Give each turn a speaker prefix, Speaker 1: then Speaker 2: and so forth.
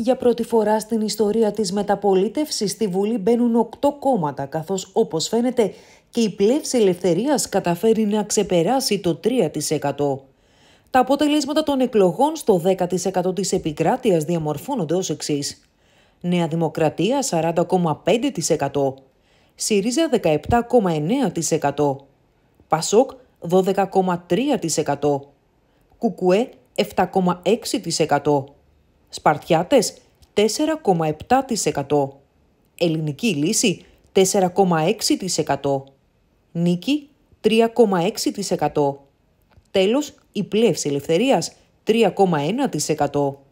Speaker 1: Για πρώτη φορά στην ιστορία της μεταπολίτευσης στη Βουλή μπαίνουν οκτώ κόμματα, καθώς όπως φαίνεται και η πλεύση ελευθερίας καταφέρει να ξεπεράσει το 3%. Τα αποτελέσματα των εκλογών στο 10% της επικράτειας διαμορφώνονται ως εξής. Νέα Δημοκρατία 40,5%. ΣΥΡΙΖΑ 17,9%. ΠΑΣΟΚ 12,3%. ΚΚΕ 7,6%. Σπαρτιάτες 4,7%. Ελληνική λύση 4,6%. Νίκη 3,6%. Τέλος, η πλεύση ελευθερίας 3,1%.